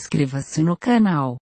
Inscreva-se no canal.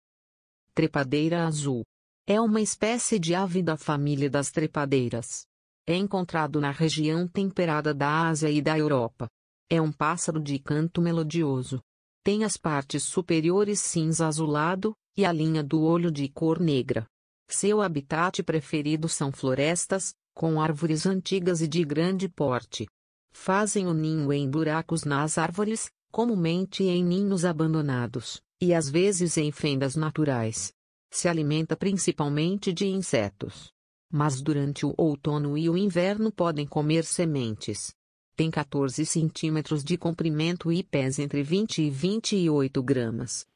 Trepadeira azul. É uma espécie de ave da família das trepadeiras. É encontrado na região temperada da Ásia e da Europa. É um pássaro de canto melodioso. Tem as partes superiores cinza azulado e a linha do olho de cor negra. Seu habitat preferido são florestas, com árvores antigas e de grande porte. Fazem o ninho em buracos nas árvores, comumente em ninhos abandonados, e às vezes em fendas naturais. Se alimenta principalmente de insetos. Mas durante o outono e o inverno podem comer sementes. Tem 14 centímetros de comprimento e pesa entre 20 e 28 gramas.